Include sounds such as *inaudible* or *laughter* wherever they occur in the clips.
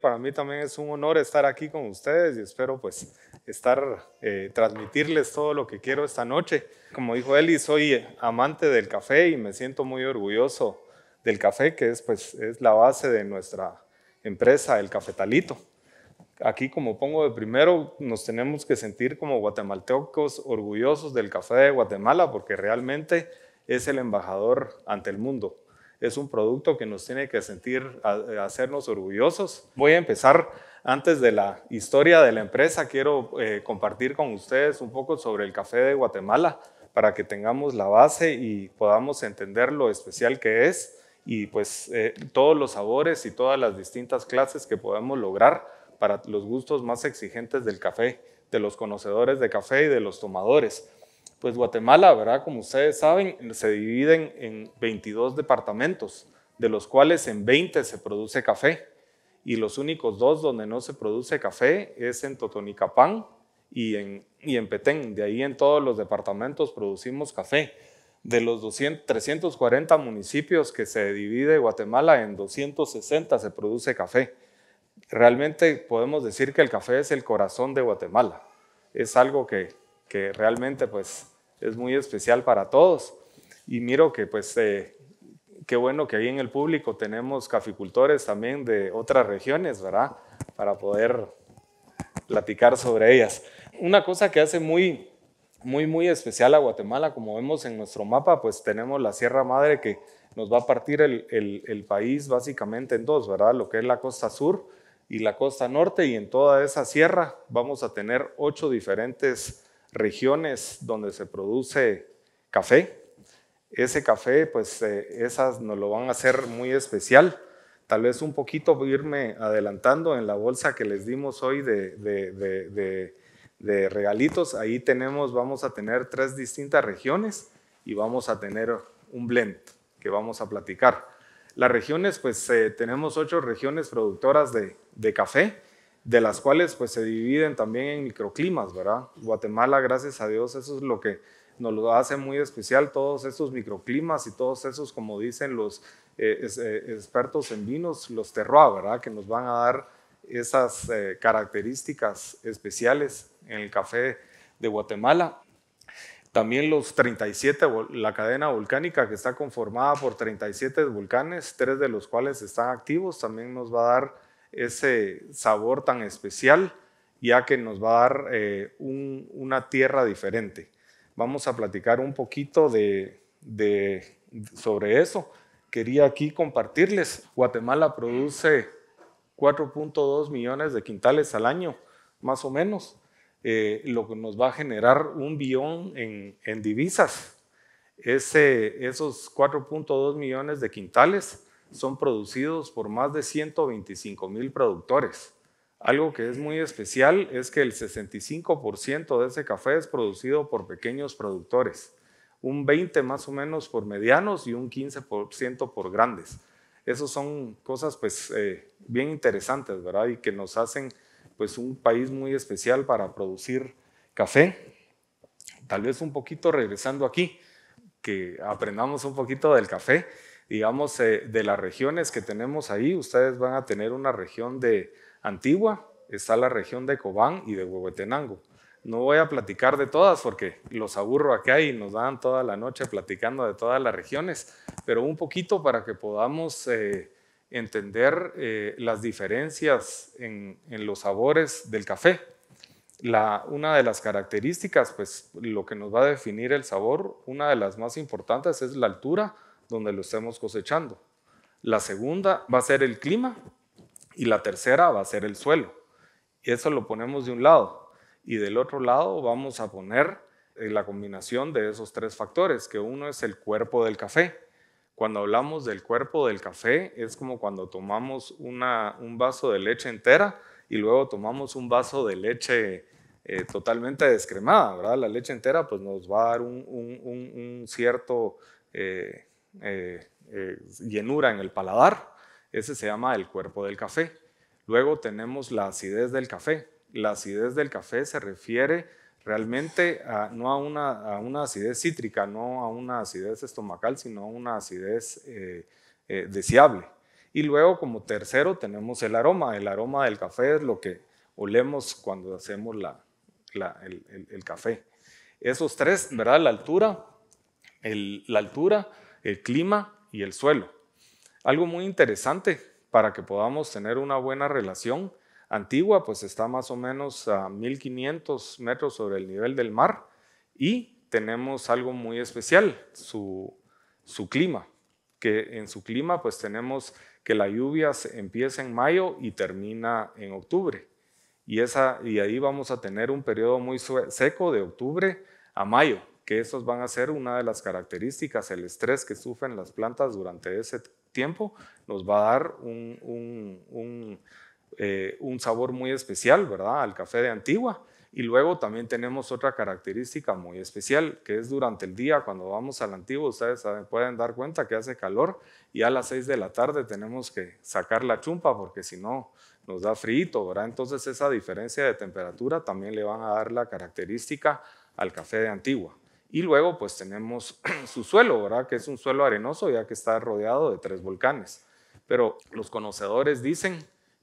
Para mí también es un honor estar aquí con ustedes y espero pues estar, eh, transmitirles todo lo que quiero esta noche. Como dijo Eli, soy amante del café y me siento muy orgulloso del café, que pues es la base de nuestra empresa, el cafetalito. Aquí, como pongo de primero, nos tenemos que sentir como guatemaltecos orgullosos del café de Guatemala, porque realmente es el embajador ante el mundo es un producto que nos tiene que sentir, eh, hacernos orgullosos. Voy a empezar antes de la historia de la empresa. Quiero eh, compartir con ustedes un poco sobre el café de Guatemala para que tengamos la base y podamos entender lo especial que es y pues eh, todos los sabores y todas las distintas clases que podemos lograr para los gustos más exigentes del café, de los conocedores de café y de los tomadores. Pues Guatemala, ¿verdad? Como ustedes saben, se dividen en 22 departamentos, de los cuales en 20 se produce café. Y los únicos dos donde no se produce café es en Totonicapán y en, y en Petén. De ahí en todos los departamentos producimos café. De los 340 municipios que se divide Guatemala en 260 se produce café. Realmente podemos decir que el café es el corazón de Guatemala. Es algo que, que realmente pues es muy especial para todos. Y miro que pues eh, qué bueno que ahí en el público tenemos caficultores también de otras regiones, ¿verdad? Para poder platicar sobre ellas. Una cosa que hace muy, muy, muy especial a Guatemala, como vemos en nuestro mapa, pues tenemos la Sierra Madre que nos va a partir el, el país básicamente en dos, ¿verdad? Lo que es la costa sur y la costa norte y en toda esa sierra vamos a tener ocho diferentes regiones donde se produce café. Ese café, pues eh, esas nos lo van a hacer muy especial. Tal vez un poquito irme adelantando en la bolsa que les dimos hoy de, regalitos. Ahí tenemos, vamos a tener tres distintas regiones y vamos a tener un blend que vamos a platicar. Las regiones, pues eh, tenemos ocho regiones productoras de, de café de las cuales pues se dividen también en microclimas, ¿verdad? Guatemala, gracias a Dios, eso es lo que nos lo hace muy especial, todos esos microclimas y todos esos, como dicen los eh, eh, expertos en vinos, los terroir, ¿verdad? Que nos van a dar esas eh, características especiales en el café de Guatemala. También los 37, la cadena volcánica que está conformada por 37 volcanes, tres de los cuales están activos, también nos va a dar ese sabor tan especial, ya que nos va a dar eh, una tierra diferente. Vamos a platicar un poquito de, sobre eso. Quería aquí compartirles, Guatemala produce 4.2 millones de quintales al año, más o menos, eh, lo que nos va a generar un billón en, divisas. esos 4.2 millones de quintales son producidos por más de 125 mil productores. Algo que es muy especial es que el 65% de ese café es producido por pequeños productores, un 20 más o menos por medianos y un 15% por grandes. Esas son cosas pues eh, bien interesantes, ¿verdad? Y que nos hacen pues un país muy especial para producir café. Tal vez un poquito regresando aquí, que aprendamos un poquito del café digamos, eh, de las regiones que tenemos ahí, ustedes van a tener una región de Antigua, está la región de Cobán y de Huehuetenango. No voy a platicar de todas porque los aburro acá y nos dan toda la noche platicando de todas las regiones, pero un poquito para que podamos eh, entender eh, las diferencias en, los sabores del café. una de las características, pues lo que nos va a definir el sabor, una de las más importantes es la altura, donde lo estemos cosechando. La segunda va a ser el clima y la tercera va a ser el suelo. Y Eso lo ponemos de un lado y del otro lado vamos a poner eh, la combinación de esos tres factores, que uno es el cuerpo del café. Cuando hablamos del cuerpo del café es como cuando tomamos una, un vaso de leche entera y luego tomamos un vaso de leche eh, totalmente descremada, ¿verdad? La leche entera pues nos va a dar un, un, un cierto eh, eh, eh, llenura en el paladar, ese se llama el cuerpo del café. Luego tenemos la acidez del café. La acidez del café se refiere realmente a, no a una, acidez cítrica, no a una acidez estomacal, sino a una acidez eh, deseable. Y luego como tercero tenemos el aroma. El aroma del café es lo que olemos cuando hacemos el, café. Esos tres, ¿verdad? La altura, la altura, el clima y el suelo. Algo muy interesante para que podamos tener una buena relación. Antigua, pues está más o menos a 1500 metros sobre el nivel del mar y tenemos algo muy especial, su, clima, que en su clima pues tenemos que la lluvia empieza en mayo y termina en octubre. Y, esa, y ahí vamos a tener un periodo muy seco de octubre a mayo que esos van a ser una de las características, el estrés que sufren las plantas durante ese tiempo nos va a dar eh, un, sabor muy especial, ¿verdad? Al café de Antigua. Y luego también tenemos otra característica muy especial, que es durante el día, cuando vamos al antiguo, ustedes pueden dar cuenta que hace calor y a las 6 de la tarde tenemos que sacar la chumpa porque si no nos da frío, ¿verdad? Entonces esa diferencia de temperatura también le van a dar la característica al café de Antigua. Y luego pues tenemos *clears throat* su suelo, ¿verdad? Que es un suelo arenoso ya que está rodeado de tres volcanes. Pero los conocedores dicen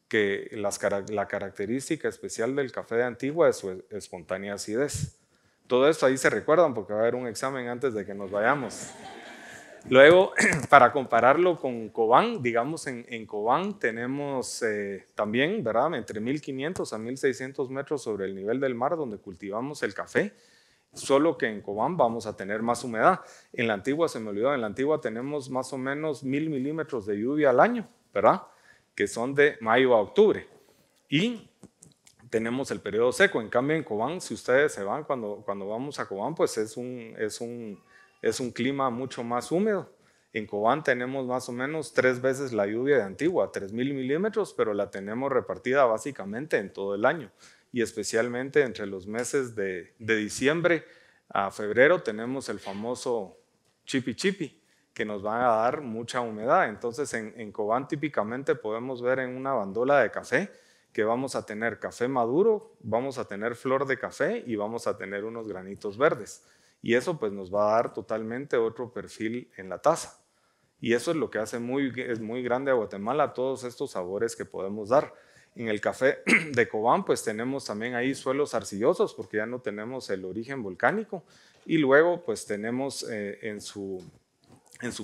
que la característica especial del café de Antigua es su espontánea acidez. Todo esto ahí se recuerdan porque va a haber un examen antes de que nos vayamos. Luego, *clears throat* para compararlo con Cobán, digamos, en, en Cobán tenemos eh, también, ¿verdad? Entre 1500 a 1600 metros sobre el nivel del mar donde cultivamos el café solo que en Cobán vamos a tener más humedad. En la antigua, se me olvidó, en la antigua tenemos más o menos mil milímetros de lluvia al año, ¿verdad? Que son de mayo a octubre. Y tenemos el periodo seco. En cambio, en Cobán, si ustedes se van cuando, cuando vamos a Cobán, pues es un, clima mucho más húmedo. En Cobán tenemos más o menos tres veces la lluvia de Antigua, tres mil milímetros, pero la tenemos repartida básicamente en todo el año y especialmente entre los meses de, diciembre a febrero tenemos el famoso chipi chipi que nos van a dar mucha humedad. Entonces en, en Cobán típicamente podemos ver en una bandola de café que vamos a tener café maduro, vamos a tener flor de café y vamos a tener unos granitos verdes. Y eso pues nos va a dar totalmente otro perfil en la taza. Y eso es lo que hace muy, es muy grande a Guatemala todos estos sabores que podemos dar. En el café *clears throat* de Cobán, pues tenemos también ahí suelos arcillosos porque ya no tenemos el origen volcánico y luego pues tenemos eh, en, su,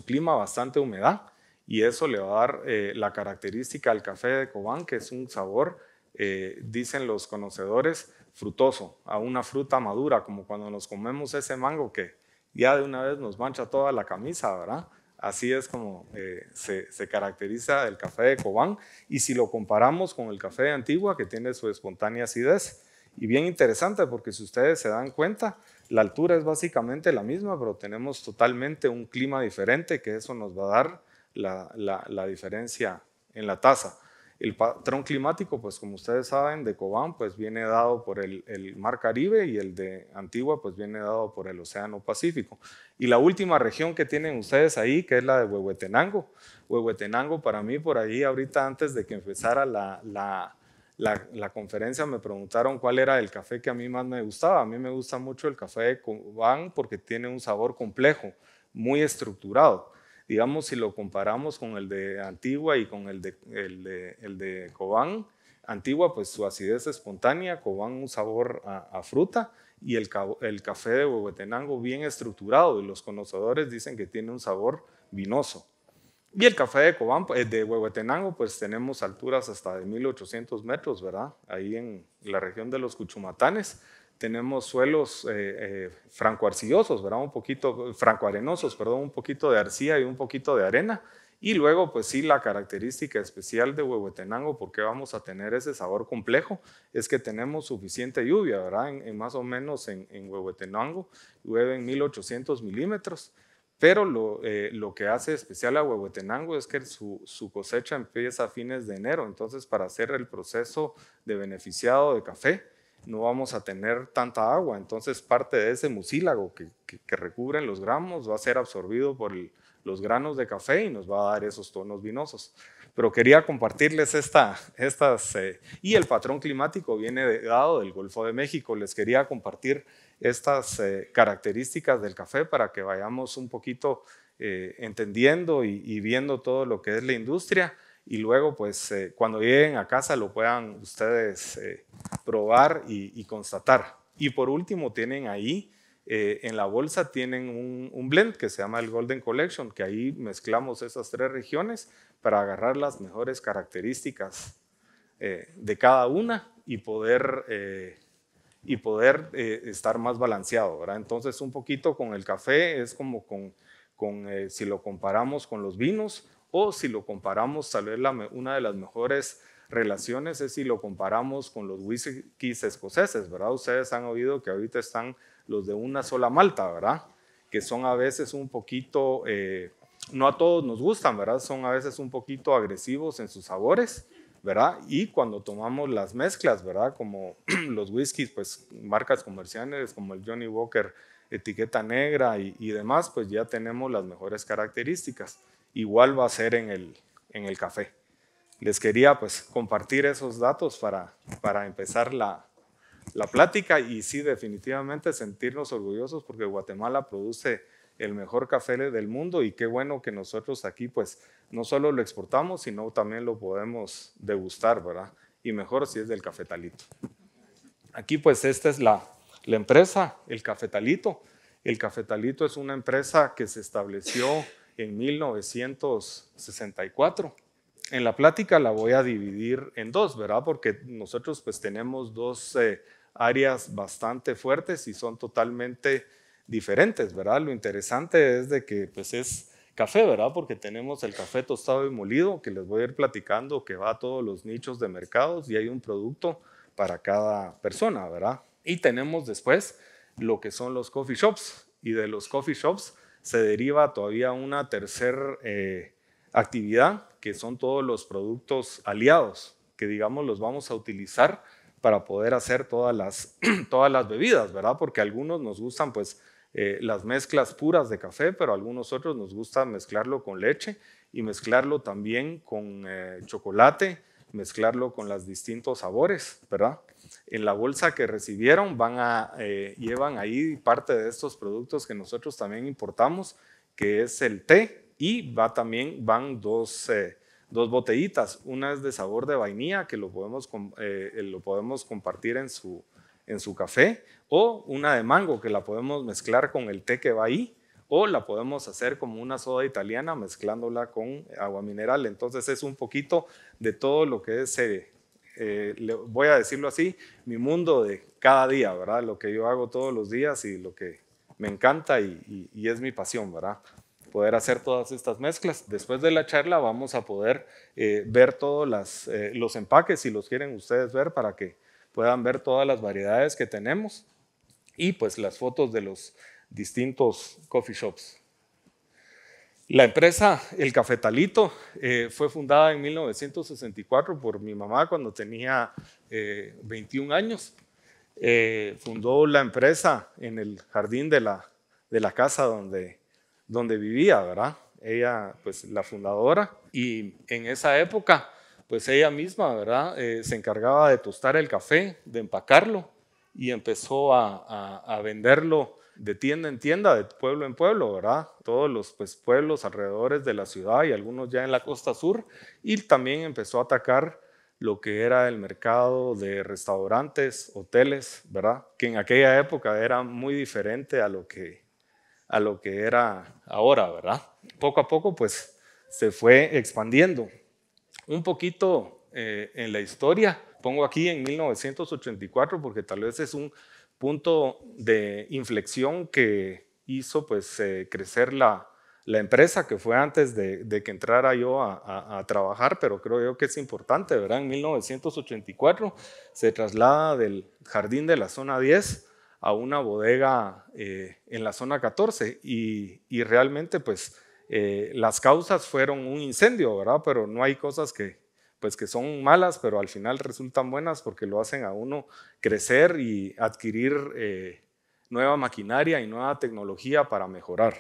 clima bastante humedad y eso le va a dar eh, la característica al café de Cobán, que es un sabor, eh, dicen los conocedores, frutoso, a una fruta madura, como cuando nos comemos ese mango que ya de una vez nos mancha toda la camisa, ¿verdad? Así es como eh, se, caracteriza el café de Cobán. Y si lo comparamos con el café de Antigua, que tiene su espontánea acidez, y bien interesante porque si ustedes se dan cuenta, la altura es básicamente la misma, pero tenemos totalmente un clima diferente, que eso nos va a dar la, la diferencia en la taza. El patrón climático, pues como ustedes saben, de Cobán, pues viene dado por el, Mar Caribe y el de Antigua, pues viene dado por el Océano Pacífico. Y la última región que tienen ustedes ahí, que es la de Huehuetenango. Huehuetenango, para mí, por ahí, ahorita antes de que empezara la, la conferencia, me preguntaron cuál era el café que a mí más me gustaba. A mí me gusta mucho el café de Cobán porque tiene un sabor complejo, muy estructurado digamos, si lo comparamos con el de Antigua y con el de, el de, el de Cobán, Antigua, pues su acidez espontánea, Cobán un sabor a, fruta y el, el, café de Huehuetenango bien estructurado y los conocedores dicen que tiene un sabor vinoso. Y el café de Cobán, pues, de Huehuetenango, pues tenemos alturas hasta de 1800 metros, ¿verdad? Ahí en la región de los Cuchumatanes tenemos suelos eh, eh, francoarcillosos, ¿verdad? Un poquito, francoarenosos, perdón, un poquito de arcilla y un poquito de arena. Y luego, pues sí, la característica especial de Huehuetenango, porque vamos a tener ese sabor complejo, es que tenemos suficiente lluvia, ¿verdad? En, más o menos en, Huehuetenango llueve en 1800 milímetros. Pero lo, eh, lo, que hace especial a Huehuetenango es que su, cosecha empieza a fines de enero. Entonces, para hacer el proceso de beneficiado de café, no vamos a tener tanta agua. Entonces parte de ese mucílago que, recubren los gramos va a ser absorbido por los granos de café y nos va a dar esos tonos vinosos. Pero quería compartirles esta, estas, eh, y el patrón climático viene dado del Golfo de México. Les quería compartir estas eh, características del café para que vayamos un poquito eh, entendiendo y, y, viendo todo lo que es la industria y luego pues cuando lleguen a casa lo puedan ustedes probar y, constatar. Y por último, tienen ahí eh, en la bolsa tienen un, blend que se llama el Golden Collection, que ahí mezclamos esas tres regiones para agarrar las mejores características eh, de cada una y poder, eh, y poder estar más balanceado. ¿verdad? Entonces, un poquito con el café es como con, si lo comparamos con los vinos o si lo comparamos tal vez una de las mejores relaciones es si lo comparamos con los whiskies escoceses, ¿verdad? Ustedes han oído que ahorita están los de una sola malta, ¿verdad? Que son a veces un poquito, eh, no a todos nos gustan, ¿verdad? Son a veces un poquito agresivos en sus sabores, ¿verdad? Y cuando tomamos las mezclas, ¿verdad? Como *clears throat* los whiskies, pues marcas comerciales como el Johnny Walker, etiqueta negra y, y demás, pues ya tenemos las mejores características. Igual va a ser en el, en el café les quería pues, compartir esos datos para, para empezar la, plática y sí, definitivamente sentirnos orgullosos porque Guatemala produce el mejor café del mundo y qué bueno que nosotros aquí pues no solo lo exportamos, sino también lo podemos degustar, ¿verdad? Y mejor si es del cafetalito. Aquí pues esta es la, la empresa, el cafetalito. El cafetalito es una empresa que se estableció en 1964 en la plática la voy a dividir en dos, ¿verdad? Porque nosotros pues tenemos dos eh, áreas bastante fuertes y son totalmente diferentes, ¿verdad? Lo interesante es de que pues es café, ¿verdad? Porque tenemos el café tostado y molido que les voy a ir platicando que va a todos los nichos de mercados y hay un producto para cada persona, ¿verdad? Y tenemos después lo que son los coffee shops y de los coffee shops se deriva todavía una tercera eh, actividad, que son todos los productos aliados, que digamos los vamos a utilizar para poder hacer todas las, *clears throat* todas las bebidas, ¿verdad? Porque algunos nos gustan pues eh, las mezclas puras de café, pero algunos otros nos gusta mezclarlo con leche y mezclarlo también con eh, chocolate, mezclarlo con los distintos sabores, ¿verdad? En la bolsa que recibieron van a, eh, llevan ahí parte de estos productos que nosotros también importamos, que es el té, y va también van eh, dos, botellitas. Una es de sabor de vainilla, que lo podemos, eh, lo podemos compartir en su, en su café, o una de mango, que la podemos mezclar con el té que va ahí, o la podemos hacer como una soda italiana mezclándola con agua mineral. Entonces es un poquito de todo lo que es, eh, voy a decirlo así, mi mundo de cada día, ¿verdad? Lo que yo hago todos los días y lo que me encanta y, y es mi pasión, ¿verdad? poder hacer todas estas mezclas. Después de la charla vamos a poder eh, ver todos eh, los empaques, si los quieren ustedes ver, para que puedan ver todas las variedades que tenemos y pues las fotos de los distintos coffee shops. La empresa El Cafetalito eh, fue fundada en 1964 por mi mamá cuando tenía 21 años. fundó la empresa en el jardín de la, de la casa donde donde vivía, ¿verdad? Ella, pues la fundadora, y en esa época, pues ella misma, ¿verdad? Eh, se encargaba de tostar el café, de empacarlo, y empezó a, venderlo de tienda en tienda, de pueblo en pueblo, ¿verdad? Todos los pues, pueblos alrededores de la ciudad y algunos ya en la costa sur, y también empezó a atacar lo que era el mercado de restaurantes, hoteles, ¿verdad? Que en aquella época era muy diferente a lo que a lo que era ahora, ¿verdad? Poco a poco, pues, se fue expandiendo. Un poquito eh, en la historia, pongo aquí en 1984, porque tal vez es un punto de inflexión que hizo, pues, eh, crecer la, empresa, que fue antes de, que entrara yo a, a, trabajar, pero creo yo que es importante, ¿verdad? En 1984 se traslada del jardín de la zona 10 a una bodega eh, en la zona 14 y, realmente pues eh, las causas fueron un incendio, ¿verdad? Pero no hay cosas que, pues, que son malas, pero al final resultan buenas porque lo hacen a uno crecer y adquirir eh, nueva maquinaria y nueva tecnología para mejorar.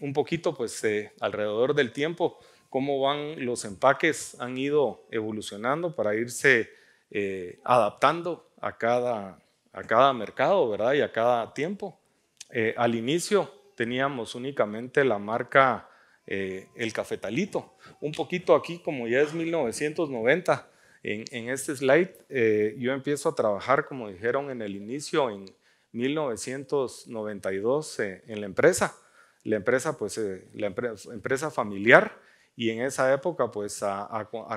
Un poquito pues alrededor del tiempo, cómo van los empaques, han ido evolucionando para irse adaptando a cada a cada mercado, ¿verdad? Y a cada tiempo. Eh, al inicio teníamos únicamente la marca eh, El Cafetalito. Un poquito aquí, como ya es 1990, en, este slide eh, yo empiezo a trabajar, como dijeron en el inicio, en 1992 en la empresa. La empresa, pues, la empresa familiar y en esa época, pues a,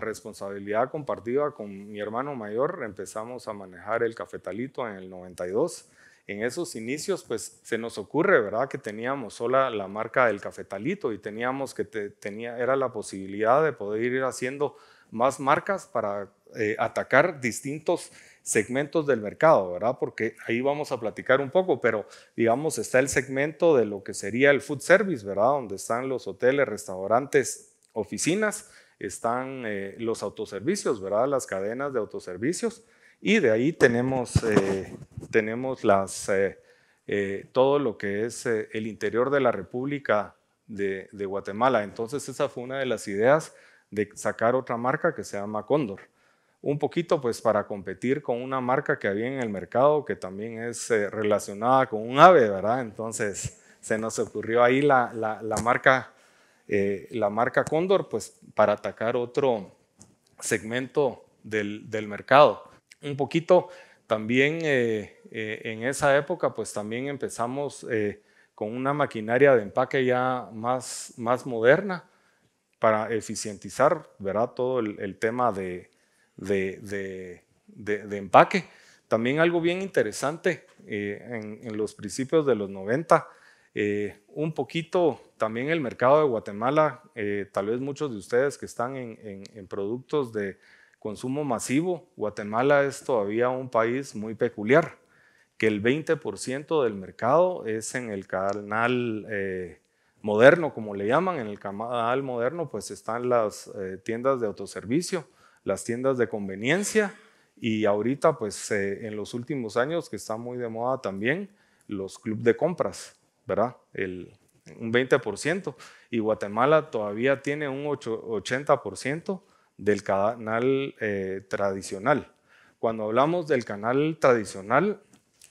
responsabilidad compartida con mi hermano mayor, empezamos a manejar el cafetalito en el 92. En esos inicios, pues se nos ocurre, ¿verdad? Que teníamos sola la marca del cafetalito y teníamos que, te, tenía, era la posibilidad de poder ir haciendo más marcas para eh, atacar distintos segmentos del mercado, ¿verdad? Porque ahí vamos a platicar un poco, pero digamos, está el segmento de lo que sería el food service, ¿verdad? Donde están los hoteles, restaurantes, oficinas, están eh, los autoservicios, ¿verdad? Las cadenas de autoservicios. Y de ahí tenemos, eh, tenemos las, eh, todo lo que es el interior de la República de, Guatemala. Entonces esa fue una de las ideas de sacar otra marca que se llama Cóndor. Un poquito pues para competir con una marca que había en el mercado que también es relacionada con un ave, ¿verdad? Entonces se nos ocurrió ahí la, la, la marca eh, la marca Condor pues, para atacar otro segmento del, mercado. Un poquito también eh, eh, en esa época pues también empezamos con una maquinaria de empaque ya más, más moderna para eficientizar ¿verdad? todo el, tema de, de, empaque. También algo bien interesante en, en los principios de los 90 eh, un poquito también el mercado de Guatemala, eh, tal vez muchos de ustedes que están en, productos de consumo masivo, Guatemala es todavía un país muy peculiar, que el 20% del mercado es en el canal eh, moderno, como le llaman, en el canal moderno pues están las tiendas de autoservicio, las tiendas de conveniencia y ahorita pues en los últimos años que está muy de moda también los clubes de compras ¿verdad? El, un 20%, y Guatemala todavía tiene un 80% del canal eh, tradicional. Cuando hablamos del canal tradicional,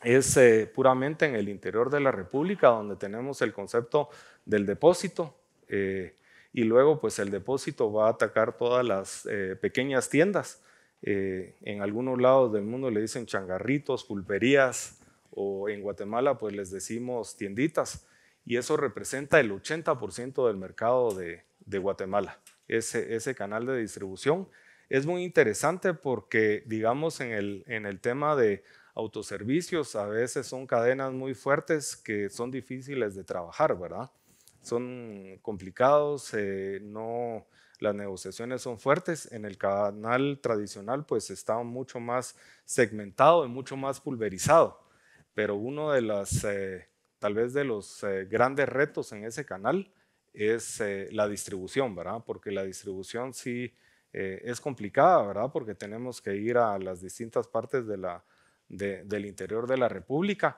es eh, puramente en el interior de la República, donde tenemos el concepto del depósito, eh, y luego pues el depósito va a atacar todas las pequeñas tiendas. en algunos lados del mundo le dicen changarritos, pulperías, o en Guatemala pues les decimos tienditas y eso representa el 80% del mercado de, Guatemala, ese, ese, canal de distribución. Es muy interesante porque, digamos, en el, en el tema de autoservicios, a veces son cadenas muy fuertes que son difíciles de trabajar, ¿verdad? Son complicados, eh, no, las negociaciones son fuertes. En el canal tradicional, pues está mucho más segmentado y mucho más pulverizado pero uno de las, eh, tal vez de los eh, grandes retos en ese canal es eh, la distribución, ¿verdad? Porque la distribución sí es complicada, ¿verdad? Porque tenemos que ir a las distintas partes del interior de la República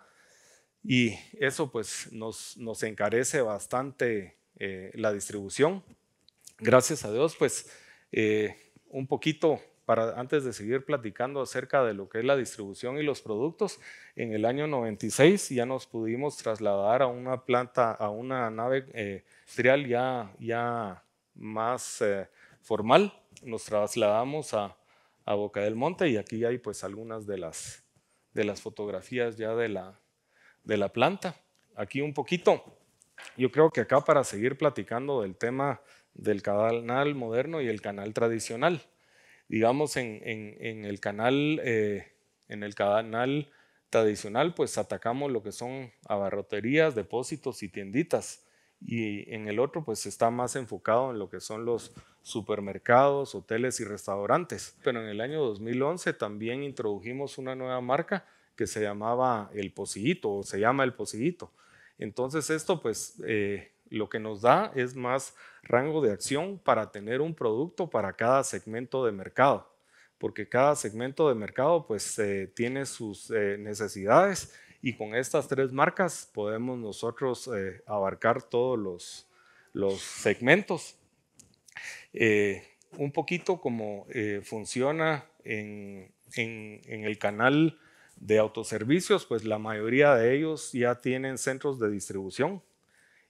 y eso pues nos, nos encarece bastante la distribución. Gracias a Dios, pues un poquito antes de seguir platicando acerca de lo que es la distribución y los productos, en el año 96 ya nos pudimos trasladar a una planta, a una nave industrial eh, ya, ya más eh, formal. Nos trasladamos a, Boca del Monte y aquí hay pues algunas de las, de las fotografías ya de la, de la planta. Aquí un poquito. Yo creo que acá para seguir platicando del tema del canal moderno y el canal tradicional digamos, en, el canal, eh, en el canal tradicional, pues atacamos lo que son abarroterías, depósitos y tienditas. Y en el otro, pues está más enfocado en lo que son los supermercados, hoteles y restaurantes. Pero en el año 2011 también introdujimos una nueva marca que se llamaba El Posillito, o se llama El Posillito. Entonces esto, pues, eh, lo que nos da es más rango de acción para tener un producto para cada segmento de mercado, porque cada segmento de mercado pues eh, tiene sus eh, necesidades y con estas tres marcas podemos nosotros eh, abarcar todos los, los segmentos. un poquito como funciona en, en, en el canal de autoservicios, pues la mayoría de ellos ya tienen centros de distribución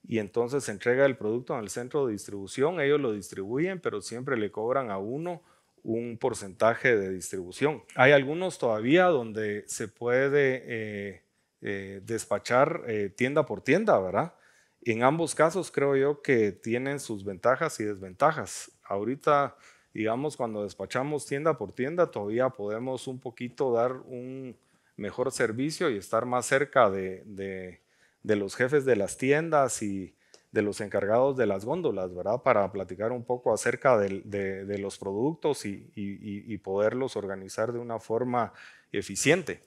y entonces se entrega el producto en el centro de distribución, ellos lo distribuyen, pero siempre le cobran a uno un porcentaje de distribución. Hay algunos todavía donde se puede eh, eh, despachar eh, tienda por tienda, ¿verdad? En ambos casos creo yo que tienen sus ventajas y desventajas. Ahorita, digamos, cuando despachamos tienda por tienda, todavía podemos un poquito dar un mejor servicio y estar más cerca de de los jefes de las tiendas y de los encargados de las góndolas, ¿verdad? Para platicar un poco acerca de, los productos y, poderlos organizar de una forma eficiente.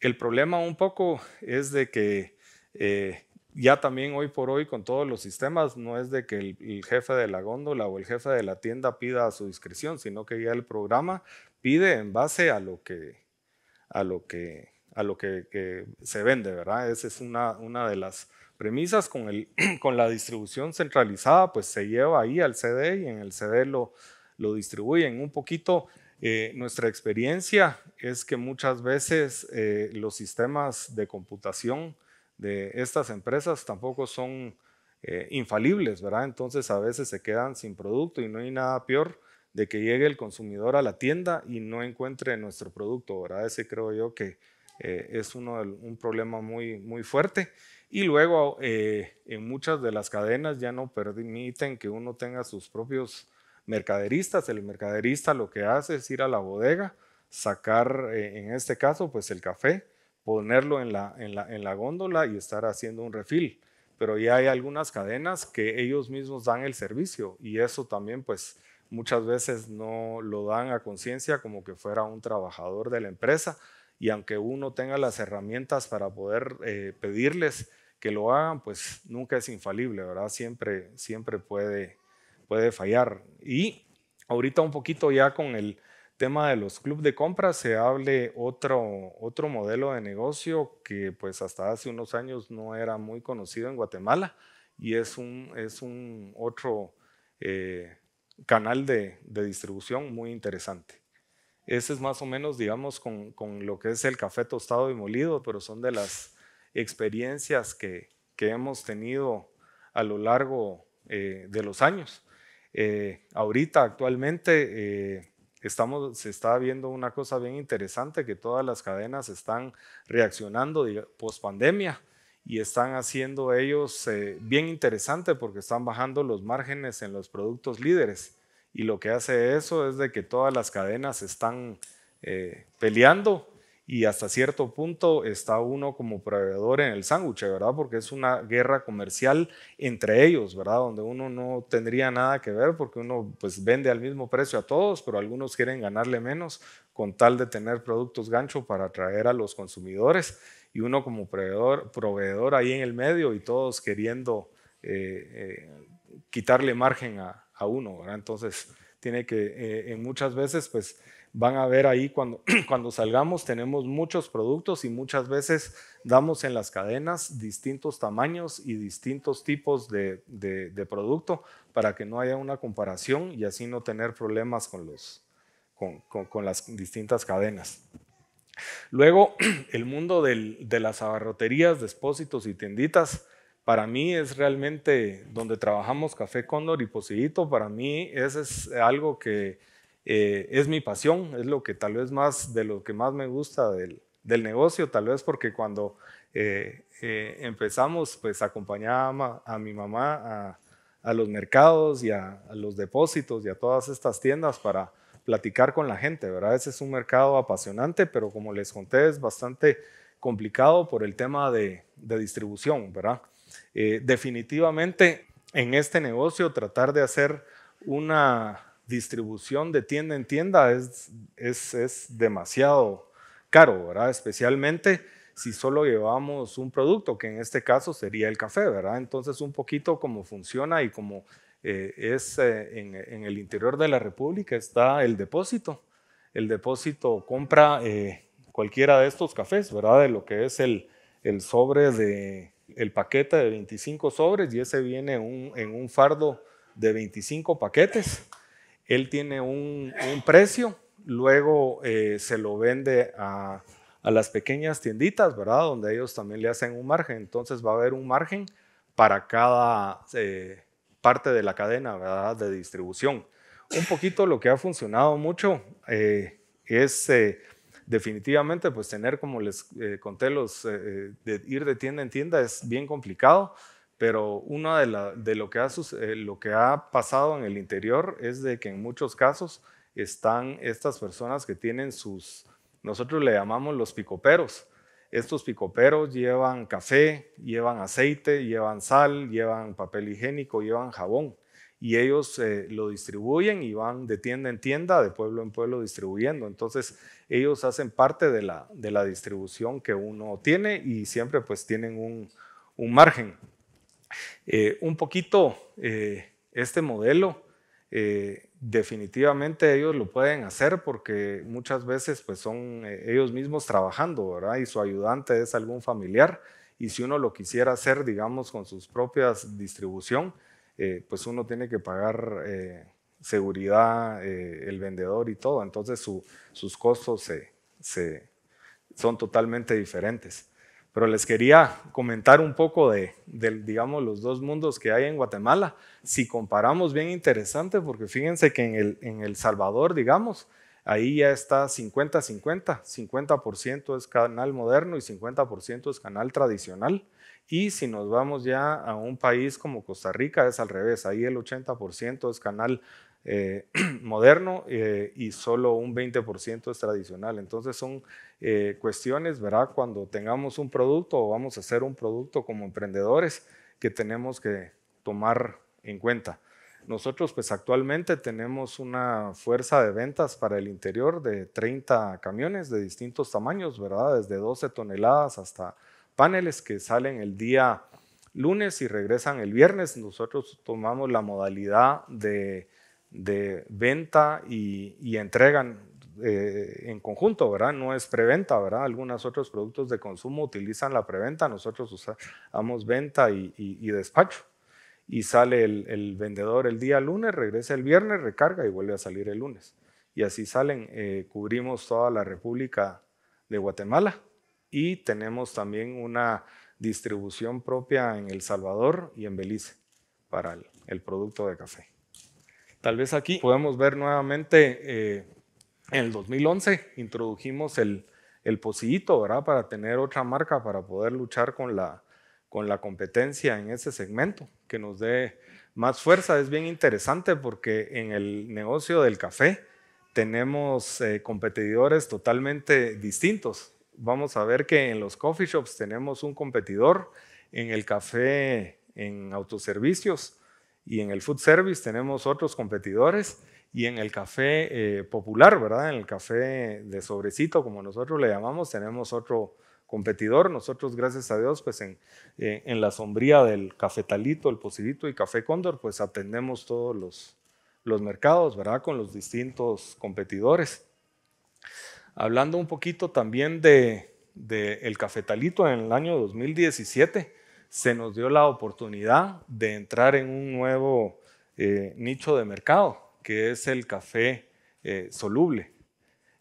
El problema un poco es de que eh, ya también hoy por hoy con todos los sistemas no es de que el, jefe de la góndola o el jefe de la tienda pida a su discreción, sino que ya el programa pide en base a lo que, a lo que a lo que, se vende, ¿verdad? Esa es una, una de las premisas. Con, el, *clears throat* con la distribución centralizada, pues se lleva ahí al CD y en el CD lo, lo distribuyen. Un poquito eh, nuestra experiencia es que muchas veces eh, los sistemas de computación de estas empresas tampoco son eh, infalibles, ¿verdad? Entonces a veces se quedan sin producto y no hay nada peor de que llegue el consumidor a la tienda y no encuentre nuestro producto, ¿verdad? Ese creo yo que eh, es uno, un problema muy, muy fuerte. Y luego, eh, en muchas de las cadenas ya no permiten que uno tenga sus propios mercaderistas. El mercaderista lo que hace es ir a la bodega, sacar, eh, en este caso, pues el café, ponerlo en la, en la, en la góndola y estar haciendo un refil. Pero ya hay algunas cadenas que ellos mismos dan el servicio y eso también, pues, muchas veces no lo dan a conciencia como que fuera un trabajador de la empresa, y aunque uno tenga las herramientas para poder eh, pedirles que lo hagan, pues nunca es infalible, ¿verdad? Siempre, siempre puede, puede fallar. Y ahorita un poquito ya con el tema de los clubes de compra se hable otro, otro modelo de negocio que pues hasta hace unos años no era muy conocido en Guatemala y es un, es un otro eh, canal de distribución muy interesante. Ese es más o menos, digamos, con, lo que es el café tostado y molido, pero son de las experiencias que, hemos tenido a lo largo eh, de los años. Eh, ahorita, actualmente, eh, estamos, se está viendo una cosa bien interesante, que todas las cadenas están reaccionando post pandemia y están haciendo ellos bien interesante porque están bajando los márgenes en los productos líderes. Y lo que hace eso es de que todas las cadenas están eh, peleando y hasta cierto punto está uno como proveedor en el sándwich, ¿verdad? Porque es una guerra comercial entre ellos, ¿verdad? Donde uno no tendría nada que ver porque uno pues vende al mismo precio a todos, pero algunos quieren ganarle menos con tal de tener productos gancho para atraer a los consumidores y uno como proveedor, proveedor ahí en el medio y todos queriendo eh, eh, quitarle margen a, a uno, Entonces, tiene que, eh, muchas veces, pues van a ver ahí cuando, *clears throat* cuando salgamos, tenemos muchos productos y muchas veces damos en las cadenas distintos tamaños y distintos tipos de, producto para que no haya una comparación y así no tener problemas con, los, las distintas cadenas. Luego, *clears throat* el mundo de las abarroterías, depósitos y tienditas para mí es realmente donde trabajamos Café Cóndor y Posidito, para mí eso es algo que eh, es mi pasión, es lo que tal vez más de lo que más me gusta del, negocio, tal vez porque cuando eh, eh, empezamos, pues acompañaba a, mi mamá a, los mercados y a, los depósitos y a todas estas tiendas para platicar con la gente, ¿verdad? Ese es un mercado apasionante, pero como les conté, es bastante complicado por el tema de, de distribución, ¿verdad? Eh, definitivamente en este negocio tratar de hacer una distribución de tienda en tienda es, es, demasiado caro, ¿verdad? Especialmente si solo llevamos un producto, que en este caso sería el café, ¿verdad? Entonces, un poquito como funciona y como eh, es eh, en, el interior de la República está el depósito. El depósito compra cualquiera de estos cafés, ¿verdad? De lo que es el, el sobre de, el paquete de 25 sobres y ese viene en un fardo de 25 paquetes. Él tiene un, precio, luego eh, se lo vende a, las pequeñas tienditas, ¿verdad? Donde ellos también le hacen un margen. Entonces va a haber un margen para cada eh, parte de la cadena, ¿verdad? De distribución. Un poquito lo que ha funcionado mucho eh, es definitivamente, pues tener, como les eh, conté, eh, eh, de ir de tienda en tienda es bien complicado, pero uno de, lo, que ha, lo que ha pasado en el interior es de que en muchos casos están estas personas que tienen sus, nosotros le llamamos los picoperos. Estos picoperos llevan café, llevan aceite, llevan sal, llevan papel higiénico, llevan jabón. Y ellos lo distribuyen y van de tienda en tienda, de pueblo en pueblo distribuyendo. Entonces, ellos hacen parte de la, de la distribución que uno tiene y siempre pues tienen un, margen. Eh, un poquito eh, este modelo, eh, definitivamente ellos lo pueden hacer porque muchas veces pues son ellos mismos trabajando, ¿verdad? Y su ayudante es algún familiar y si uno lo quisiera hacer, digamos, con sus propias distribución, pues uno tiene que pagar seguridad, eh, el vendedor y todo. Entonces sus costos se, son totalmente diferentes. Pero les quería comentar un poco de, digamos, los dos mundos que hay en Guatemala. Si comparamos, bien interesante, porque fíjense que en El, en el Salvador, digamos, ahí ya está 50-50. 50%, -50. 50 es canal moderno y 50% es canal tradicional. Y si nos vamos ya a un país como Costa Rica, es al revés. Ahí el 80% es canal eh, *clears throat* moderno eh, y solo un 20% es tradicional. Entonces son eh, cuestiones, ¿verdad? Cuando tengamos un producto o vamos a hacer un producto como emprendedores que tenemos que tomar en cuenta. Nosotros pues actualmente tenemos una fuerza de ventas para el interior de 30 camiones de distintos tamaños, ¿verdad? Desde 12 toneladas hasta paneles que salen el día lunes y regresan el viernes. Nosotros tomamos la modalidad de de venta y, entregan eh, en conjunto, ¿verdad? No es preventa, ¿verdad? Algunos otros productos de consumo utilizan la preventa, nosotros usamos venta y, despacho. Y sale el, vendedor el día lunes, regresa el viernes, recarga y vuelve a salir el lunes. Y así salen, eh, cubrimos toda la República de Guatemala y tenemos también una distribución propia en El Salvador y en Belice para el producto de café. Tal vez aquí podemos ver nuevamente, eh, en el 2011 introdujimos el, el ¿verdad? Para tener otra marca, para poder luchar con la, con la competencia en ese segmento, que nos dé más fuerza. Es bien interesante porque en el negocio del café tenemos eh, competidores totalmente distintos. Vamos a ver que en los coffee shops tenemos un competidor, en el café en autoservicios y en el food service tenemos otros competidores y en el café eh, popular, ¿verdad? En el café de sobrecito, como nosotros le llamamos, tenemos otro competidor. Nosotros, gracias a Dios, pues en, eh, en la sombría del cafetalito, el posilito y café cóndor, pues atendemos todos los, los mercados, ¿verdad? Con los distintos competidores. Hablando un poquito también de, de el cafetalito en el año 2017, se nos dio la oportunidad de entrar en un nuevo eh, nicho de mercado, que es el café eh, soluble.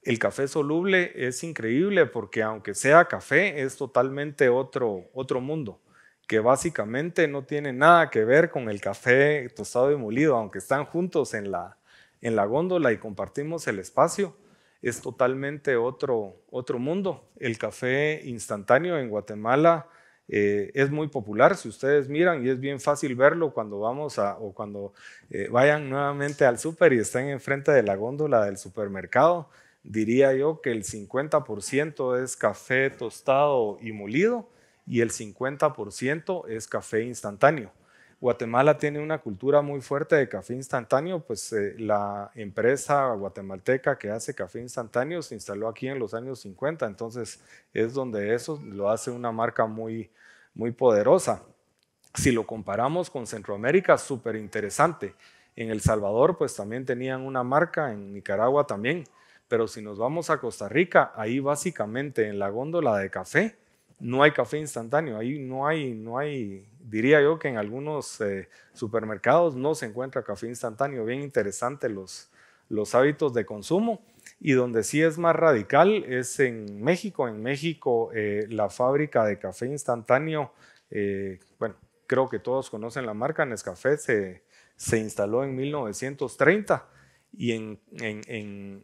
El café soluble es increíble porque aunque sea café, es totalmente otro, otro mundo, que básicamente no tiene nada que ver con el café tostado y molido, aunque están juntos en la, en la góndola y compartimos el espacio es totalmente otro, otro mundo. El café instantáneo en Guatemala eh, es muy popular, si ustedes miran, y es bien fácil verlo cuando vamos o cuando eh, vayan nuevamente al súper y estén enfrente de la góndola del supermercado, diría yo que el 50% es café tostado y molido y el 50% es café instantáneo. Guatemala tiene una cultura muy fuerte de café instantáneo, pues eh, la empresa guatemalteca que hace café instantáneo se instaló aquí en los años 50, entonces es donde eso lo hace una marca muy, muy poderosa. Si lo comparamos con Centroamérica, súper interesante. En El Salvador, pues también tenían una marca, en Nicaragua también, pero si nos vamos a Costa Rica, ahí básicamente en la góndola de café, no hay café instantáneo, ahí no hay, no hay, diría yo que en algunos eh, supermercados no se encuentra café instantáneo, bien interesante los, los hábitos de consumo. Y donde sí es más radical es en México. En México eh, la fábrica de café instantáneo, eh, bueno, creo que todos conocen la marca Nescafé, se, se instaló en 1930 y en,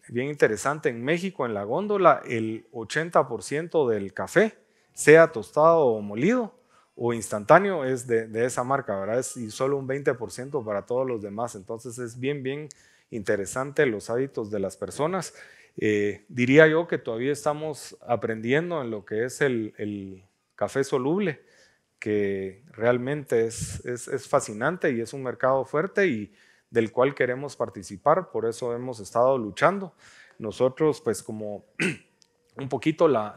bien interesante, en México, en la góndola, el 80% del café sea tostado o molido o instantáneo, es de, esa marca, ¿verdad? y solo un 20% para todos los demás. Entonces es bien, bien interesante los hábitos de las personas. Eh, diría yo que todavía estamos aprendiendo en lo que es el, café soluble, que realmente es, es, fascinante y es un mercado fuerte y del cual queremos participar, por eso hemos estado luchando. Nosotros, pues como *clears throat* un poquito la,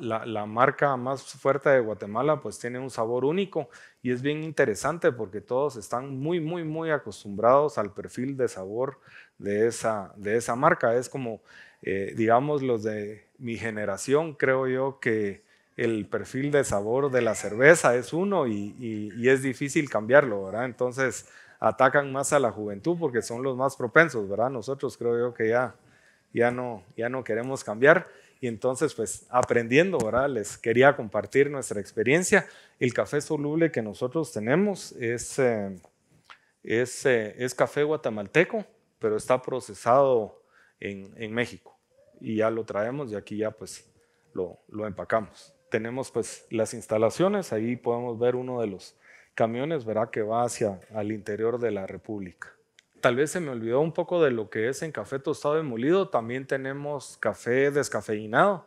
marca más fuerte de Guatemala, pues tiene un sabor único y es bien interesante porque todos están muy, muy, muy acostumbrados al perfil de sabor de esa, de esa marca. Es como, eh, digamos, los de mi generación, creo yo que el perfil de sabor de la cerveza es uno y, es difícil cambiarlo, ¿verdad? Entonces atacan más a la juventud porque son los más propensos, ¿verdad? Nosotros creo yo que ya, ya, no, ya no queremos cambiar. Y entonces, pues aprendiendo, ¿verdad? Les quería compartir nuestra experiencia. El café soluble que nosotros tenemos es, eh, es, eh, es café guatemalteco, pero está procesado en, en, México. Y ya lo traemos y aquí ya pues lo, lo empacamos. Tenemos pues las instalaciones, ahí podemos ver uno de los camiones, ¿verdad? Que va hacia al interior de la República. Tal vez se me olvidó un poco de lo que es en café tostado y molido. También tenemos café descafeinado.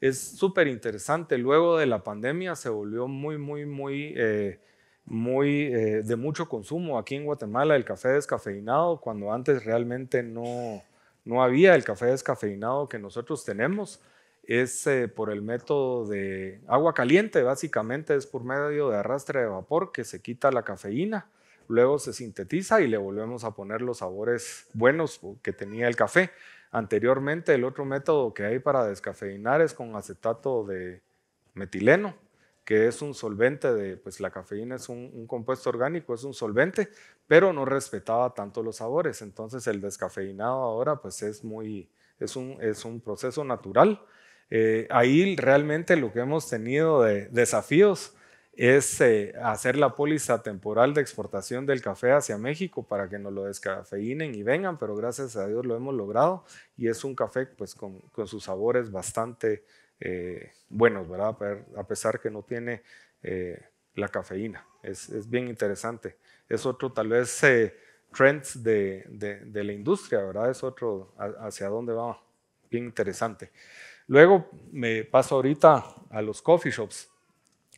Es súper interesante. Luego de la pandemia se volvió muy, muy, muy, eh, muy eh, de mucho consumo aquí en Guatemala el café descafeinado, cuando antes realmente no, no había el café descafeinado que nosotros tenemos. Es eh, por el método de agua caliente, básicamente es por medio de arrastre de vapor que se quita la cafeína Luego se sintetiza y le volvemos a poner los sabores buenos que tenía el café. Anteriormente, el otro método que hay para descafeinar es con acetato de metileno, que es un solvente de, pues la cafeína es un, compuesto orgánico, es un solvente, pero no respetaba tanto los sabores. Entonces el descafeinado ahora pues es muy, es un, es un proceso natural. Eh, ahí realmente lo que hemos tenido de desafíos es eh, hacer la póliza temporal de exportación del café hacia México para que nos lo descafeinen y vengan, pero gracias a Dios lo hemos logrado y es un café pues con, sus sabores bastante eh, buenos, ¿verdad? A pesar que no tiene eh, la cafeína. Es, bien interesante. Es otro tal vez trend de, de, la industria, ¿verdad? Es otro hacia dónde va. Bien interesante. Luego me paso ahorita a los coffee shops.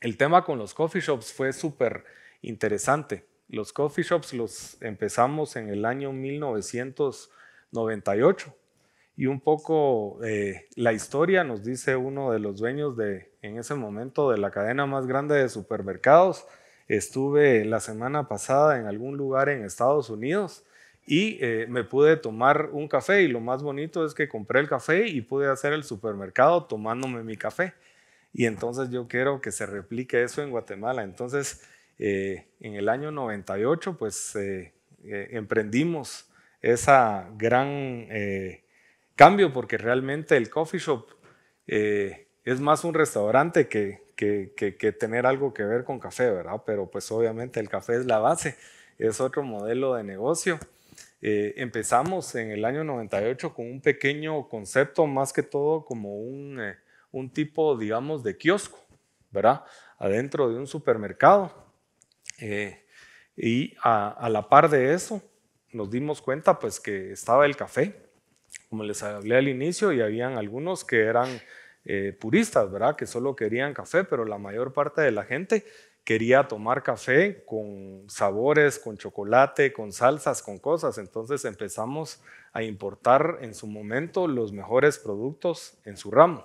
El tema con los coffee shops fue súper interesante. Los coffee shops los empezamos en el año 1998 y un poco eh, la historia nos dice uno de los dueños de, en ese momento, de la cadena más grande de supermercados. Estuve la semana pasada en algún lugar en Estados Unidos y eh, me pude tomar un café y lo más bonito es que compré el café y pude hacer el supermercado tomándome mi café. Y entonces yo quiero que se replique eso en Guatemala. Entonces, eh, en el año 98, pues eh, eh, emprendimos esa gran cambio porque realmente el coffee shop es más un restaurante que, que, que, que, tener algo que ver con café, ¿verdad? Pero pues obviamente el café es la base, es otro modelo de negocio. empezamos en el año 98 con un pequeño concepto, más que todo como un un tipo, digamos, de kiosco, ¿verdad? Adentro de un supermercado. Eh, y a, la par de eso, nos dimos cuenta pues que estaba el café, como les hablé al inicio, y habían algunos que eran eh, puristas, ¿verdad? Que solo querían café, pero la mayor parte de la gente quería tomar café con sabores, con chocolate, con salsas, con cosas. Entonces empezamos a importar en su momento los mejores productos en su ramo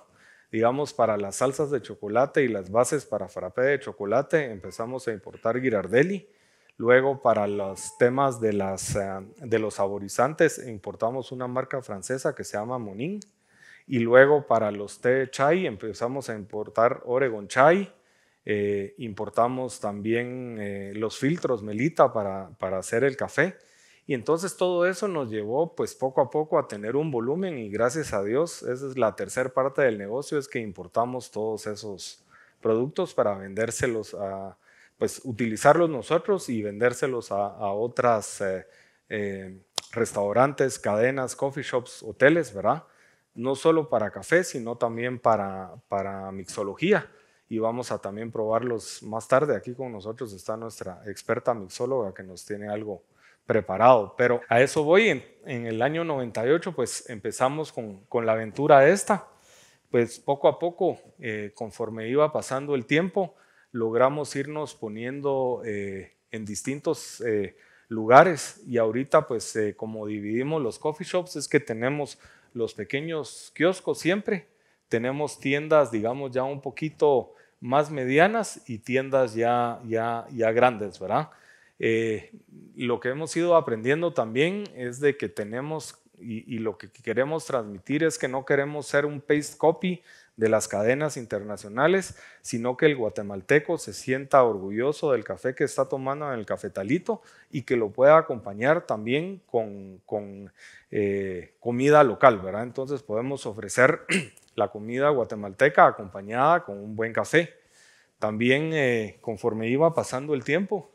digamos, para las salsas de chocolate y las bases para frappé de chocolate, empezamos a importar Girardelli. Luego, para los temas de, eh, los saborizantes, importamos una marca francesa que se llama Monin. Y luego, para los té chai, empezamos a importar Oregon Chai. Eh, importamos también eh, los filtros Melita para hacer el café. Y entonces todo eso nos llevó pues poco a poco a tener un volumen y gracias a Dios, esa es la tercera parte del negocio, es que importamos todos esos productos para vendérselos a, pues utilizarlos nosotros y vendérselos a, otras eh, eh, restaurantes, cadenas, coffee shops, hoteles, ¿verdad? No solo para café, sino también para, para mixología y vamos a también probarlos más tarde. Aquí con nosotros está nuestra experta mixóloga que nos tiene algo preparado. Pero a eso voy, en, el año 98 pues empezamos con, la aventura esta, pues poco a poco, eh, conforme iba pasando el tiempo, logramos irnos poniendo eh, en distintos eh, lugares y ahorita pues como dividimos los coffee shops es que tenemos los pequeños kioscos siempre, tenemos tiendas digamos ya un poquito más medianas y tiendas ya, ya, ya grandes, ¿verdad? Eh, lo que hemos ido aprendiendo también es de que tenemos y, lo que queremos transmitir es que no queremos ser un paste copy de las cadenas internacionales, sino que el guatemalteco se sienta orgulloso del café que está tomando en el cafetalito y que lo pueda acompañar también con, eh, comida local, ¿verdad? Entonces podemos ofrecer *clears throat* la comida guatemalteca acompañada con un buen café. También eh, conforme iba pasando el tiempo,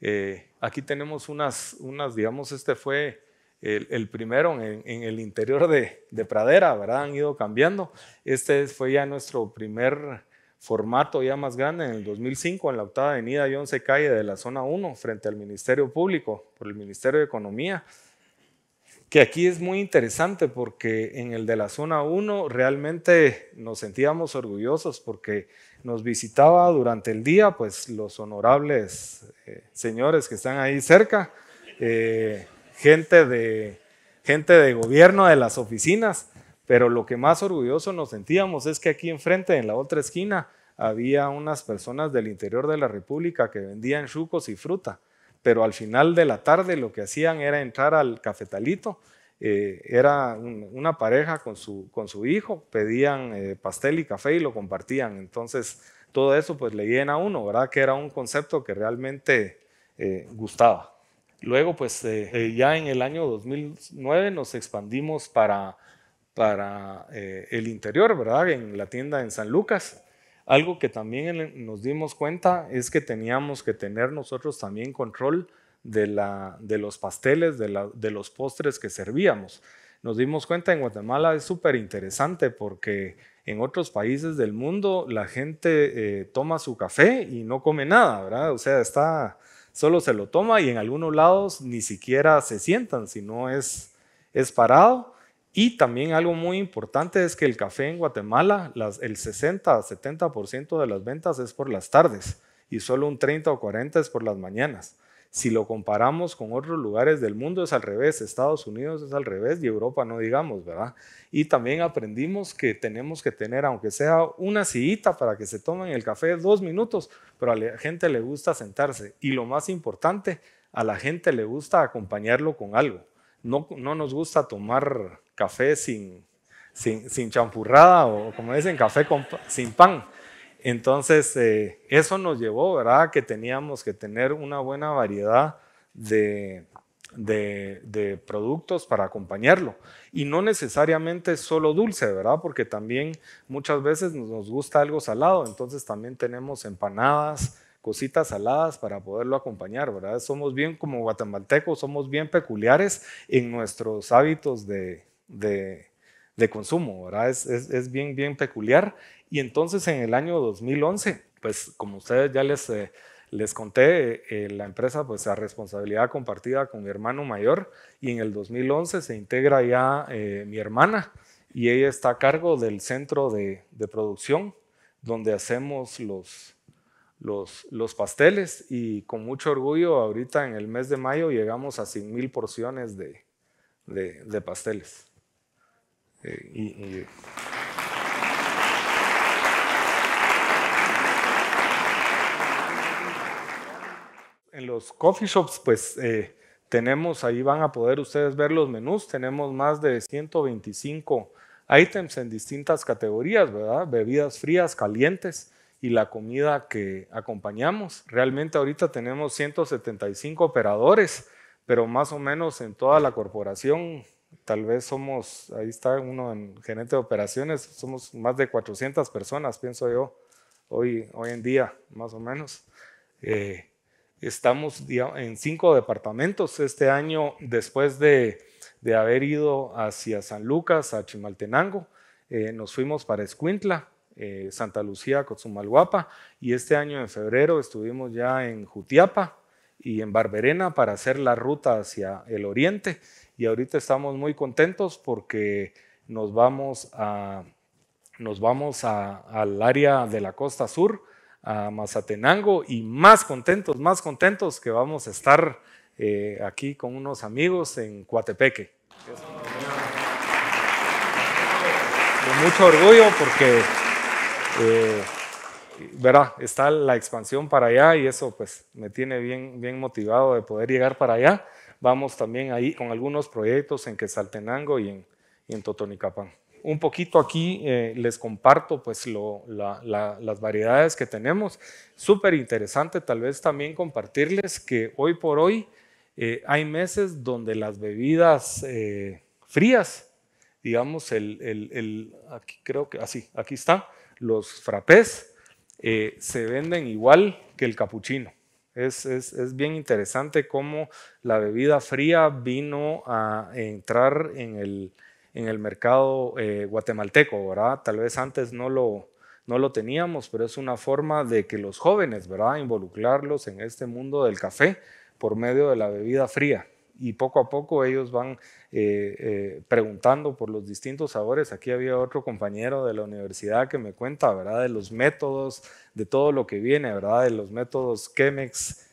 eh, aquí tenemos unas, unas, digamos, este fue el, primero en, el interior de, pradera, ¿verdad? Han ido cambiando. Este fue ya nuestro primer formato ya más grande en el 2005 en la octava avenida y 11 calle de la zona 1 frente al Ministerio Público por el Ministerio de Economía que aquí es muy interesante porque en el de la zona 1 realmente nos sentíamos orgullosos porque nos visitaba durante el día, pues los honorables eh, señores que están ahí cerca, eh, gente, de, gente de gobierno de las oficinas, pero lo que más orgulloso nos sentíamos es que aquí enfrente, en la otra esquina, había unas personas del interior de la República que vendían chucos y fruta, pero al final de la tarde lo que hacían era entrar al cafetalito eh, era una pareja con su, con su hijo, pedían eh, pastel y café y lo compartían. Entonces, todo eso pues le llena a uno, ¿verdad? Que era un concepto que realmente eh, gustaba. Luego, pues ya en el año 2009 nos expandimos para, para el interior, ¿verdad? En la tienda en San Lucas. Algo que también nos dimos cuenta es que teníamos que tener nosotros también control de, los pasteles, de, los postres que servíamos. Nos dimos cuenta en Guatemala es súper interesante porque en otros países del mundo la gente eh, toma su café y no come nada, ¿verdad? O sea, está, solo se lo toma y en algunos lados ni siquiera se sientan, sino es, es parado. Y también algo muy importante es que el café en Guatemala, el 60-70% de las ventas es por las tardes y solo un 30 o 40 es por las mañanas. Si lo comparamos con otros lugares del mundo es al revés, Estados Unidos es al revés y Europa no digamos, ¿verdad? Y también aprendimos que tenemos que tener, aunque sea una sillita para que se tomen el café dos minutos, pero a la gente le gusta sentarse. Y lo más importante, a la gente le gusta acompañarlo con algo. No, nos gusta tomar café sin, sin, champurrada o como dicen, café sin pan. Entonces, eh, eso nos llevó, ¿verdad?, que teníamos que tener una buena variedad de, productos para acompañarlo. Y no necesariamente solo dulce, ¿verdad? Porque también muchas veces nos gusta algo salado, entonces también tenemos empanadas, cositas saladas para poderlo acompañar, ¿verdad? Somos bien como guatemaltecos, somos bien peculiares en nuestros hábitos de, consumo, ¿verdad? es bien, bien peculiar y entonces en el año 2011, pues como ustedes ya les, eh, les conté, eh, la empresa pues a responsabilidad compartida con mi hermano mayor y en el 2011 se integra ya eh, mi hermana y ella está a cargo del centro de, de producción donde hacemos los, los, los, pasteles y con mucho orgullo ahorita en el mes de mayo llegamos a 100 mil porciones de, de, pasteles. y... coffee shops, pues eh, tenemos, ahí van a poder ustedes ver los menús, tenemos más de 125 items en distintas categorías, ¿verdad? Bebidas frías, calientes y la comida que acompañamos. Realmente ahorita tenemos 175 operadores, pero más o menos en toda la corporación, tal vez somos, ahí está uno en gerente de operaciones, somos más de 400 personas, pienso yo, hoy, hoy en día, más o menos. Eh, Estamos en cinco departamentos este año después de, haber ido hacia San Lucas, a Chimaltenango. Eh, nos fuimos para Escuintla, eh, Santa Lucía, Cotzumalguapa y este año en febrero estuvimos ya en Jutiapa y en Barberena para hacer la ruta hacia el oriente y ahorita estamos muy contentos porque nos vamos a nos vamos al área de la costa sur a Mazatenango y más contentos, más contentos que vamos a estar eh, aquí con unos amigos en Coatepeque. Con mucho orgullo porque, eh, verá, está la expansión para allá y eso pues me tiene bien, bien motivado de poder llegar para allá. Vamos también ahí con algunos proyectos en Quetzaltenango y en, y en Totonicapán un poquito aquí eh, les comparto pues las variedades que tenemos. Súper interesante tal vez también compartirles que hoy por hoy eh, hay meses donde las bebidas eh, frías, digamos, el, el, aquí creo que así, aquí está, los frappés se venden igual que el capuchino. Es, es, bien interesante cómo la bebida fría vino a entrar en el, en el mercado eh, guatemalteco, ¿verdad? Tal vez antes no lo, no lo teníamos, pero es una forma de que los jóvenes, ¿verdad? Involucrarlos en este mundo del café por medio de la bebida fría. Y poco a poco ellos van eh, eh, preguntando por los distintos sabores. Aquí había otro compañero de la universidad que me cuenta, ¿verdad? De los métodos, de todo lo que viene, ¿verdad? De los métodos Chemex,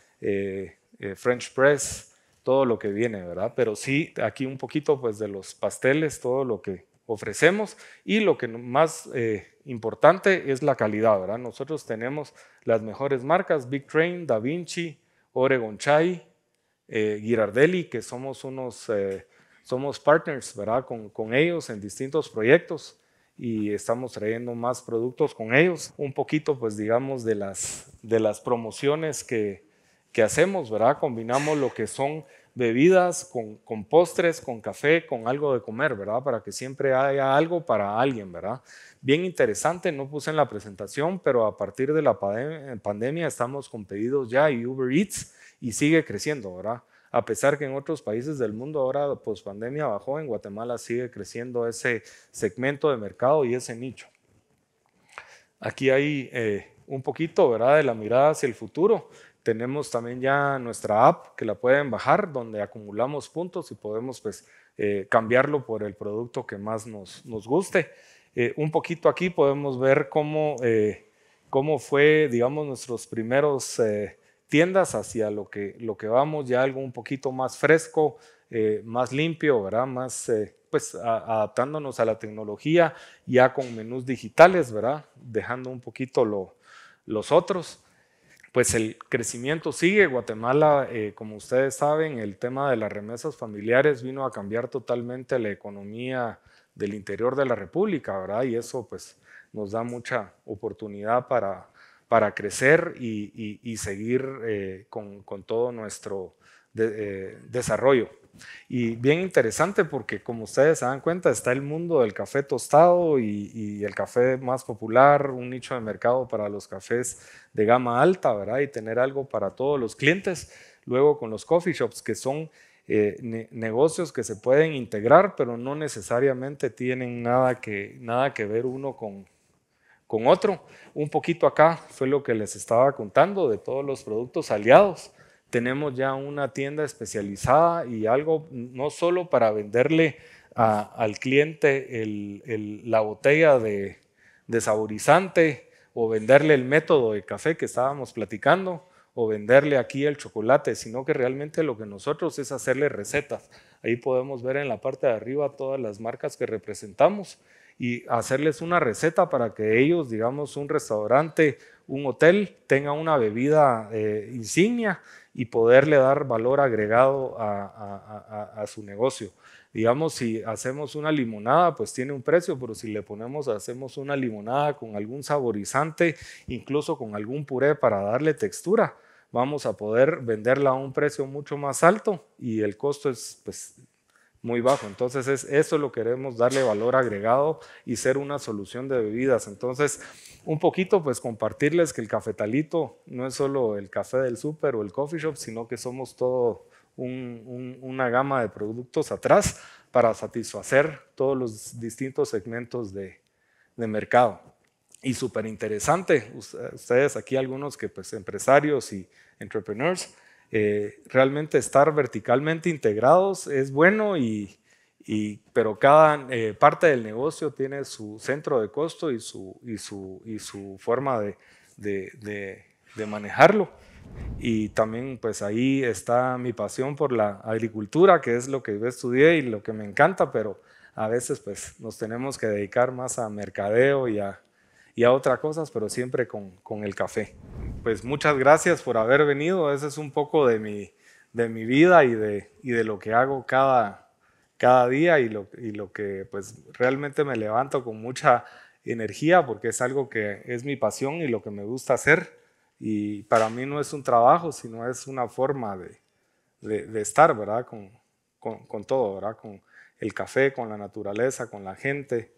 French Press, todo lo que viene, ¿verdad? Pero sí, aquí un poquito pues de los pasteles, todo lo que ofrecemos y lo que más eh, importante es la calidad, ¿verdad? Nosotros tenemos las mejores marcas, Big Train, Da Vinci, Oregon Chai, eh, Girardelli, que somos unos, eh, somos partners, ¿verdad? Con, ellos en distintos proyectos y estamos trayendo más productos con ellos. Un poquito, pues digamos, de las, de las promociones que, que hacemos, ¿verdad? Combinamos lo que son bebidas con, postres, con café, con algo de comer, ¿verdad? Para que siempre haya algo para alguien, ¿verdad? Bien interesante, no puse en la presentación, pero a partir de la pandemia estamos con pedidos ya y Uber Eats y sigue creciendo, ¿verdad? A pesar que en otros países del mundo ahora post pues, pandemia bajó, en Guatemala sigue creciendo ese segmento de mercado y ese nicho. Aquí hay eh, un poquito, ¿verdad? De la mirada hacia el futuro tenemos también ya nuestra app que la pueden bajar, donde acumulamos puntos y podemos pues, eh, cambiarlo por el producto que más nos, nos guste. Eh, un poquito aquí podemos ver cómo, eh, cómo fue, digamos, nuestros primeros tiendas hacia lo que, lo que vamos, ya algo un poquito más fresco, más limpio, ¿verdad? Más, pues, adaptándonos a la tecnología, ya con menús digitales, ¿verdad? Dejando un poquito lo, los otros pues el crecimiento sigue. Guatemala, eh, como ustedes saben, el tema de las remesas familiares vino a cambiar totalmente la economía del interior de la República, ¿verdad? Y eso pues nos da mucha oportunidad para, para crecer y, seguir eh, con, todo nuestro eh, desarrollo. Y bien interesante porque como ustedes se dan cuenta, está el mundo del café tostado y, el café más popular, un nicho de mercado para los cafés de gama alta, ¿verdad? Y tener algo para todos los clientes. Luego con los coffee shops, que son eh, negocios que se pueden integrar, pero no necesariamente tienen nada que, nada que ver uno con, con otro. Un poquito acá fue lo que les estaba contando de todos los productos aliados tenemos ya una tienda especializada y algo no solo para venderle al cliente la botella de, saborizante o venderle el método de café que estábamos platicando, o venderle aquí el chocolate, sino que realmente lo que nosotros es hacerle recetas. Ahí podemos ver en la parte de arriba todas las marcas que representamos y hacerles una receta para que ellos, digamos, un restaurante, un hotel, tenga una bebida eh, insignia y poderle dar valor agregado a, su negocio. Digamos, si hacemos una limonada, pues tiene un precio, pero si le ponemos, hacemos una limonada con algún saborizante, incluso con algún puré para darle textura, vamos a poder venderla a un precio mucho más alto y el costo es pues, muy bajo. Entonces, es, eso lo queremos darle valor agregado y ser una solución de bebidas. Entonces, un poquito, pues compartirles que el cafetalito no es solo el café del súper o el coffee shop, sino que somos todo una gama de productos atrás para satisfacer todos los distintos segmentos de, mercado. Y súper interesante, ustedes aquí algunos que pues empresarios y entrepreneurs, eh, realmente estar verticalmente integrados es bueno y, pero cada eh, parte del negocio tiene su centro de costo y su, y su, y su forma de, manejarlo. Y también pues ahí está mi pasión por la agricultura, que es lo que yo estudié y lo que me encanta, pero a veces pues nos tenemos que dedicar más a mercadeo y a, otras cosas, pero siempre con, el café. Pues muchas gracias por haber venido, ese es un poco de mi, de mi vida y de, y de lo que hago cada cada día y lo, y lo que pues realmente me levanto con mucha energía porque es algo que es mi pasión y lo que me gusta hacer y para mí no es un trabajo, sino es una forma de, estar, ¿verdad? Con, con, todo, ¿verdad? Con el café, con la naturaleza, con la gente,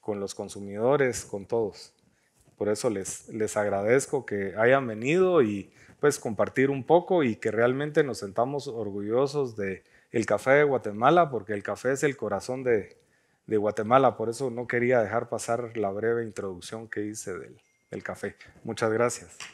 con los consumidores, con todos. Por eso les, les agradezco que hayan venido y pues compartir un poco y que realmente nos sentamos orgullosos de, el café de Guatemala, porque el café es el corazón de, Guatemala, por eso no quería dejar pasar la breve introducción que hice del café. Muchas gracias.